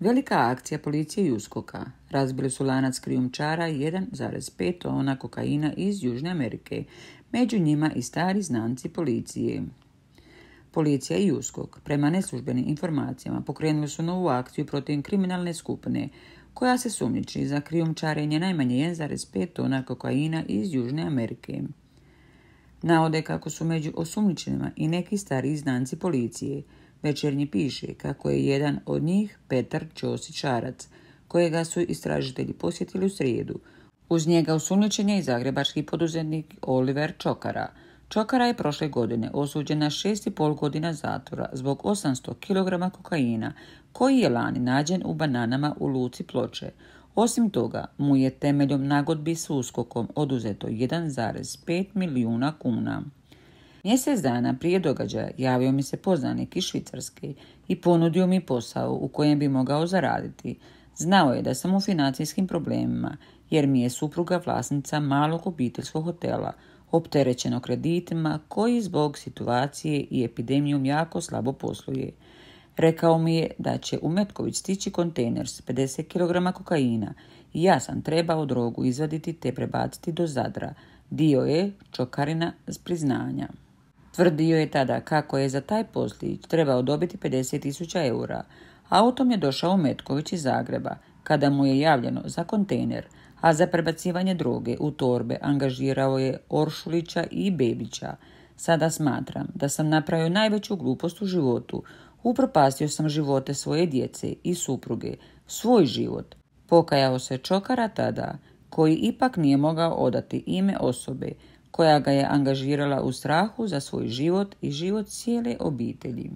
Velika akcija policije i uskoka. Razbili su lanac krijumčara 1,5 tona kokaina iz Južne Amerike, među njima i stari znanci policije. Policija i USKOK, prema neslužbenim informacijama, pokrenuli su novu akciju protiv kriminalne skupine, koja se sumnjiči za krijumčarenje najmanje 1,5 tona kokaina iz Južne Amerike. Naode kako su među osumničenima i neki stari znanci policije – Večernji piše kako je jedan od njih Petar Ćosić kojega su istražitelji posjetili u srijedu. Uz njega osumnjičen je i zagrebački poduzetnik Oliver Čokara. Čokara je prošle godine osuđen na 6,5 godina zatvora zbog 800 kg kokaina, koji je lani nađen u bananama u luci ploče. Osim toga, mu je temeljom nagodbi s uskokom oduzeto 1,5 milijuna kuna. Mjesec dana prije događaja javio mi se poznanik iz Švicarske i ponudio mi posao u kojem bi mogao zaraditi. Znao je da sam u financijskim problemima jer mi je supruga vlasnica malog obiteljskog hotela opterećeno kreditima koji zbog situacije i epidemijom jako slabo posluje. Rekao mi je da će u Metković stići kontejner s 50 kg kokaina i ja sam trebao drogu izvaditi te prebaciti do Zadra. Dio je čokarina s priznanja. Tvrdio je tada kako je za taj poslić trebao dobiti 50.000 eura. Autom je došao Metković iz Zagreba, kada mu je javljeno za kontejner, a za prebacivanje droge u torbe angažirao je Oršulića i Bebića. Sada smatram da sam napravio najveću glupost u životu. Upropastio sam živote svoje djece i supruge, svoj život. Pokajao se Čokara tada, koji ipak nije mogao odati ime osobe, koja ga je angažirala u strahu za svoj život i život cijele obitelji.